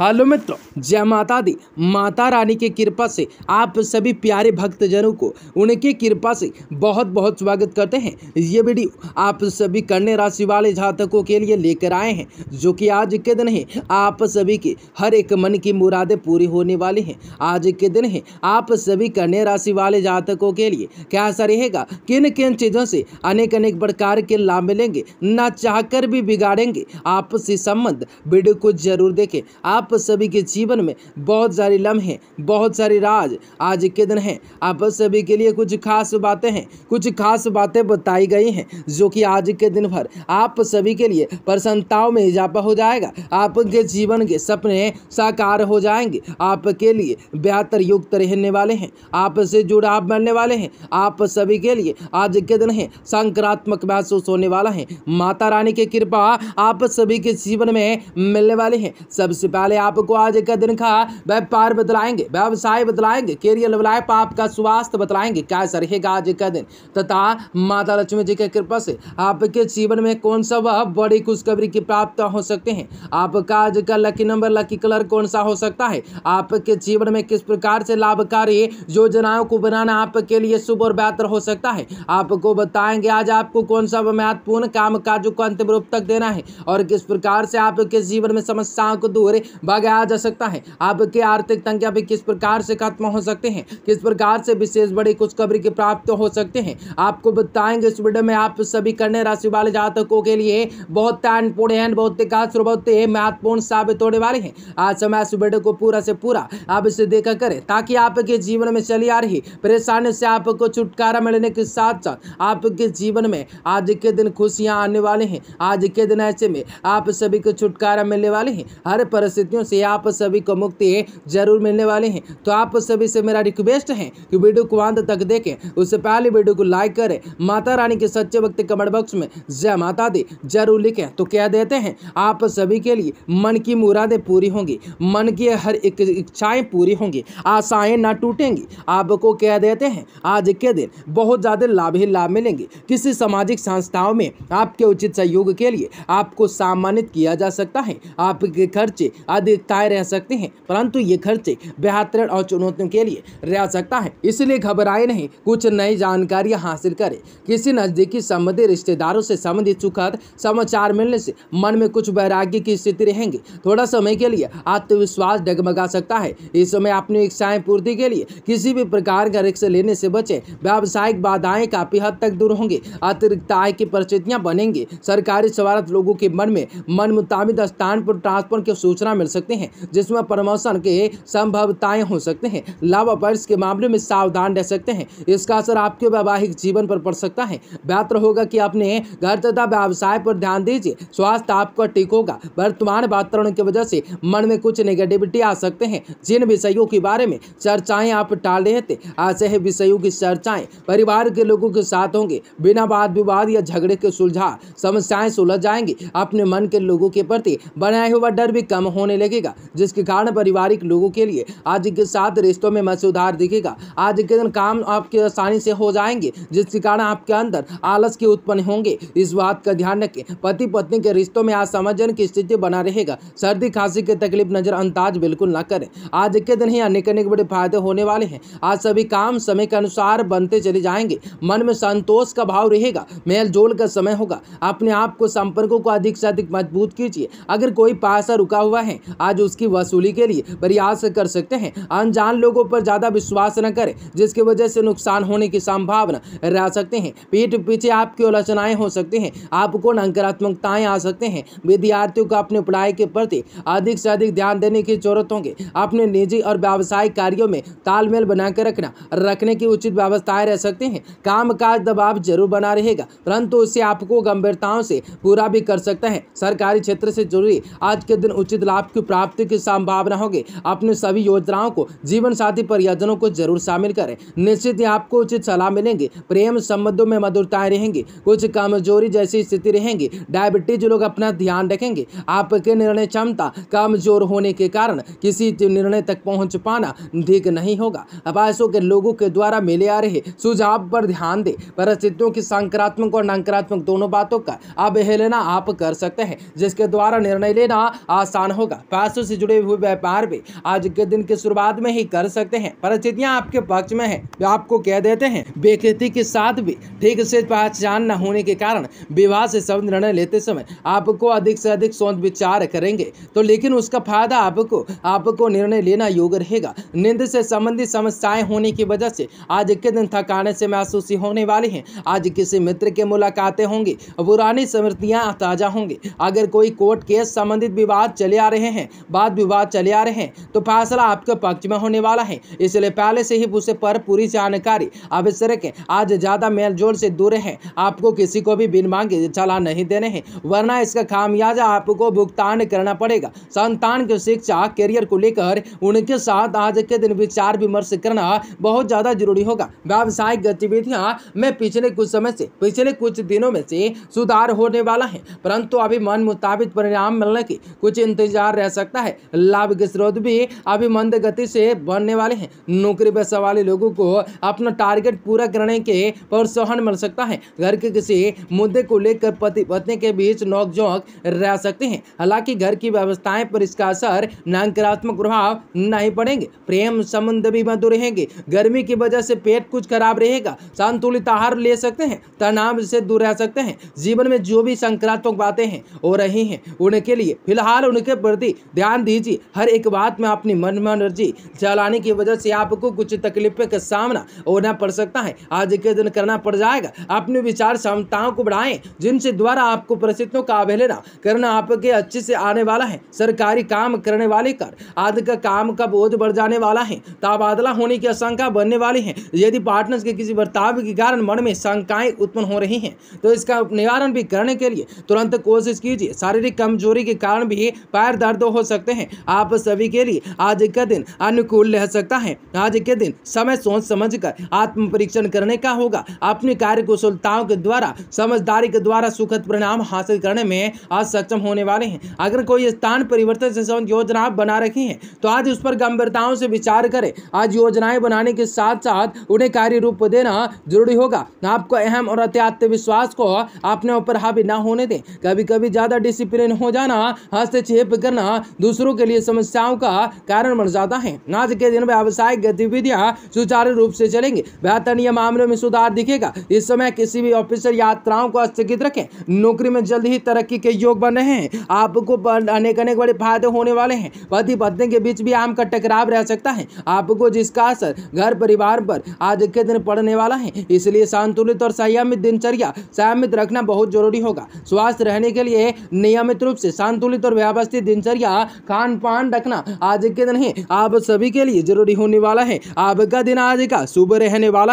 hello मित्रों जय माता दी माता रानी की कृपा से आप सभी प्यारे भक्तजनों को उनकी कृपा से बहुत बहुत स्वागत करते हैं ये वीडियो आप सभी कन्या राशि वाले जातकों के लिए लेकर आए हैं जो कि आज के दिन है आप सभी के हर एक मन की मुरादें पूरी होने वाली हैं आज के दिन है आप सभी कन्या राशि वाले जातकों के लिए कैसा रहेगा किन किन चीज़ों से अनेक अनेक प्रकार के लाभ मिलेंगे ना चाह भी बिगाड़ेंगे आपसी संबंध वीडियो को जरूर देखें आप आप सभी के जीवन में बहुत सारे लम्हे बहुत सारे राज आज के दिन हैं आप सभी के लिए कुछ खास बातें हैं कुछ खास बातें बताई गई हैं जो कि आज के दिन भर आप सभी के लिए प्रसन्नताओं में इजाफा हो जाएगा आपके जीवन के सपने साकार हो जाएंगे आपके लिए बेहतर युक्त रहने वाले हैं आपसे जुड़ाव मिलने वाले हैं आप सभी के लिए आज के दिन है संक्रात्मक महसूस होने वाला है माता रानी की कृपा आप सभी के जीवन में मिलने वाले हैं सबसे पहले आप को आज का दिन का व्यापार बतलाएंगे व्यवसाय बतलाएंगे कैरियर लाइफ आपका स्वास्थ्य बतलाएंगे कैसा रहेगा आज का दिन तथा माता लक्ष्मी जी की कृपा से आपके जीवन में कौन सा वह बड़ी खुशखबरी की प्राप्त हो सकते हैं आपका आज का लकी नंबर लकी कलर कौन सा हो सकता है आपके जीवन में किस प्रकार से लाभकारी योजनाओं को बनाना आपके लिए शुभ और बेहतर हो सकता है आपको बताएंगे आज आपको कौन सा महत्वपूर्ण काम काजों को अंतिम रूप तक देना है और किस प्रकार से आपके जीवन में समस्याओं को दूर बगाया जा सकता है आपके आर्थिक तंगिया भी किस प्रकार से खत्म हो सकते हैं किस प्रकार से विशेष बड़ी खुशखबरी की प्राप्त हो सकते हैं आपको बताएंगे इस वीडियो में आप सभी कन्या राशि वाले जातकों के लिए बहुत बहुत बहुत महत्वपूर्ण साबित होने वाले हैं आज समय इस वीडियो को पूरा से पूरा आप इसे देखा करें ताकि आपके जीवन में चली आ रही परेशानी से आपको छुटकारा मिलने के साथ साथ आपके जीवन में आज के दिन खुशियां आने वाले हैं आज के दिन ऐसे में आप सभी को छुटकारा मिलने वाले हैं हर परिस्थिति परेशानियों से आप सभी को मुक्ति जरूर मिलने वाले हैं तो आप सभी से मेरा रिक्वेस्ट है कि वीडियो को अंत तक देखें उससे पहले वीडियो को लाइक करें माता रानी के सच्चे भक्ति कमेंट बॉक्स में जय माता दी जरूर लिखें तो क्या देते हैं आप सभी के लिए मन की मुरादें पूरी होंगी मन की हर एक इच्छाएं पूरी होंगी आशाएं ना टूटेंगी आपको क्या देते हैं आज के दिन बहुत ज़्यादा लाभ ही लाभ मिलेंगे किसी सामाजिक संस्थाओं में आपके उचित सहयोग के लिए आपको सम्मानित किया जा सकता है आपके खर्चे आज अधिकताएं रह सकती हैं परंतु ये खर्चे बेहतर और चुनौतियों के लिए रह सकता है इसलिए घबराए नहीं कुछ नई जानकारियाँ हासिल करें किसी नज़दीकी संबंधी रिश्तेदारों से संबंधित सुखद समाचार मिलने से मन में कुछ वैराग्य की स्थिति रहेंगी थोड़ा समय के लिए आत्मविश्वास डगमगा सकता है इस समय अपनी इच्छाएं पूर्ति के लिए किसी भी प्रकार का रिक्स लेने से बचे व्यावसायिक बाधाएं काफी हद तक दूर होंगी अतिरिक्त आय की परिस्थितियां बनेंगी सरकारी सवार लोगों के मन में मन मुताबिक स्थान पर ट्रांसफर की सूचना मिल सकते हैं जिसमें प्रमोशन के संभवताएं हो सकते हैं लव अफेयर्स के मामले में सावधान रह सकते हैं इसका असर आपके वैवाहिक जीवन पर पड़ सकता है बेहतर होगा कि अपने घर तथा व्यवसाय पर ध्यान दीजिए स्वास्थ्य आपका ठीक होगा वर्तमान वातावरण की वजह से मन में कुछ नेगेटिविटी आ सकते हैं जिन विषयों के बारे में चर्चाएं आप टाल रहे थे ऐसे विषयों की चर्चाएं परिवार के लोगों के साथ होंगे बिना वाद विवाद या झगड़े के सुलझा समस्याएं सुलझ जाएंगी अपने मन के लोगों के प्रति बनाया हुआ डर भी कम होने लगेगा जिसके कारण पारिवारिक लोगों के लिए आज के साथ रिश्तों में मसूदार दिखेगा आज के दिन काम आपके आसानी से हो जाएंगे जिसके कारण आपके अंदर आलस के उत्पन्न होंगे इस बात का ध्यान रखें पति पत्नी के रिश्तों में असमंजन की स्थिति बना रहेगा सर्दी खांसी की तकलीफ नज़रअंदाज बिल्कुल न करें आज के दिन ही अनेक अनेक बड़े फायदे होने वाले हैं आज सभी काम समय के अनुसार बनते चले जाएंगे मन में संतोष का भाव रहेगा मेल जोल का समय होगा अपने आप को संपर्कों को अधिक से अधिक मजबूत कीजिए अगर कोई पासा रुका हुआ है आज उसकी वसूली के लिए प्रयास कर सकते हैं अनजान लोगों पर ज़्यादा विश्वास न करें जिसकी वजह से नुकसान होने की संभावना रह सकते हैं पीठ पीछे आपकी आलोचनाएं हो सकती हैं आपको नकारात्मकताएं आ सकते हैं विद्यार्थियों को अपने पढ़ाई के प्रति अधिक से अधिक ध्यान देने की जरूरत होंगे अपने निजी और व्यावसायिक कार्यों में तालमेल बनाकर रखना रखने की उचित व्यवस्थाएं रह सकते हैं काम काज दबाव जरूर बना रहेगा परंतु उससे आपको गंभीरताओं से पूरा भी कर सकता है सरकारी क्षेत्र से जुड़ी आज के दिन उचित लाभ आपकी प्राप्ति की संभावना होगी अपनी सभी योजनाओं को जीवन साथी परियोजनों को जरूर शामिल करें निश्चित ही आपको उचित सलाह मिलेंगी प्रेम संबंधों में मधुरताएं रहेंगी कुछ कमजोरी जैसी स्थिति रहेंगी डायबिटीज लोग अपना ध्यान रखेंगे आपके निर्णय क्षमता कमजोर होने के कारण किसी निर्णय तक पहुंच पाना ठीक नहीं होगा आवासों के लोगों के द्वारा मिले आ रहे सुझाव पर ध्यान दें परिस्थितियों की सकारात्मक और नकारात्मक दोनों बातों का अवहेलना आप कर सकते हैं जिसके द्वारा निर्णय लेना आसान होगा पैसों से जुड़े हुए व्यापार भी आज के दिन की शुरुआत में ही कर सकते हैं परिस्थितियाँ आपके पक्ष में है आपको कह देते हैं बेखेती के साथ भी ठीक से पहचान न होने के कारण विवाह से सब निर्णय लेते समय आपको अधिक से अधिक सोच विचार करेंगे तो लेकिन उसका फायदा आपको आपको निर्णय लेना योग्य रहेगा नींद से संबंधित समस्याएं होने की वजह से आज के दिन थकाने से महसूस होने वाली हैं आज किसी मित्र के मुलाकातें होंगी पुरानी स्मृतियां ताजा होंगी अगर कोई कोर्ट केस संबंधित विवाद चले आ रहे हैं हैं बाद विवाद चले आ रहे हैं तो फैसला आपके पक्ष में होने वाला है इसलिए पहले से ही उसे पर पूरी जानकारी आवश्यक है आज ज़्यादा मेल जोल से दूर है आपको किसी को भी बिन मांगे चला नहीं देने हैं वरना इसका खामियाजा आपको भुगतान करना पड़ेगा संतान की शिक्षा करियर को लेकर उनके साथ आज के दिन विचार विमर्श करना बहुत ज़्यादा जरूरी होगा व्यावसायिक गतिविधियाँ में पिछले कुछ समय से पिछले कुछ दिनों में से सुधार होने वाला है परंतु अभी मन मुताबिक परिणाम मिलने की कुछ इंतजार रह सकता है लाभ के स्रोत भी अभी मंद गति से बढ़ने वाले हैं नौकरी पेशा वाले लोगों को अपना टारगेट पूरा करने के प्रोत्साहन मिल सकता है घर के किसी मुद्दे को लेकर पति पत्नी के बीच नोकझोंक रह सकते हैं हालांकि घर की व्यवस्थाएं पर इसका असर नकारात्मक प्रभाव नहीं पड़ेंगे प्रेम संबंध भी मधुर रहेंगे गर्मी की वजह से पेट कुछ खराब रहेगा संतुलित आहार ले सकते हैं तनाव से दूर रह सकते हैं जीवन में जो भी संक्रात्मक बातें हैं हो रही हैं उनके लिए फिलहाल उनके प्रति ध्यान दीजिए हर एक बात में अपनी मन में एनर्जी चलाने की वजह से आपको कुछ तकलीफें का सामना होना पड़ सकता है आज के दिन करना पड़ जाएगा अपने विचार क्षमताओं को बढ़ाएं जिनसे द्वारा आपको परिस्थितियों का अवहेलना करना आपके अच्छे से आने वाला है सरकारी काम करने वाले कर आदि का काम का बोझ बढ़ जाने वाला है तबादला होने की आशंका बनने वाली है यदि पार्टनर्स के किसी बर्ताव के कारण मन में शंकाएं उत्पन्न हो रही हैं तो इसका निवारण भी करने के लिए तुरंत कोशिश कीजिए शारीरिक कमजोरी के कारण भी पैर दर्द फायदों तो हो सकते हैं आप सभी के लिए आज का दिन अनुकूल रह सकता है आज के दिन समय सोच समझ कर आत्म परीक्षण करने का होगा अपनी कार्य कुशलताओं के द्वारा समझदारी के द्वारा सुखद परिणाम हासिल करने में आज सक्षम होने वाले हैं अगर कोई स्थान परिवर्तन से संबंध योजना आप बना रखी हैं तो आज उस पर गंभीरताओं से विचार करें आज योजनाएं बनाने के साथ साथ उन्हें कार्य रूप देना जरूरी होगा आपको अहम और अत्यात विश्वास को अपने ऊपर हावी न होने दें कभी कभी ज़्यादा डिसिप्लिन हो जाना हस्तक्षेप करना दूसरों के लिए समस्याओं का कारण बन जाता है आज के दिन व्यावसायिक गतिविधियां सुचारू रूप से चलेंगे बेहतर मामलों में सुधार दिखेगा इस समय किसी भी ऑफिसर यात्राओं को स्थगित रखें नौकरी में जल्द ही तरक्की के योग बन रहे हैं आपको अनेक अनेक बड़े फायदे होने वाले हैं पति पत्नी के बीच भी आम का टकराव रह सकता है आपको जिसका असर घर परिवार पर आज के दिन पड़ने वाला है इसलिए संतुलित और संयमित दिनचर्या संयमित रखना बहुत जरूरी होगा स्वास्थ्य रहने के लिए नियमित रूप से संतुलित और व्यवस्थित दिनचर्या बढ़िया खान पान रखना आज के दिन ही आप सभी के लिए जरूरी होने वाला है आपका दिन आज का शुभ रहने वाला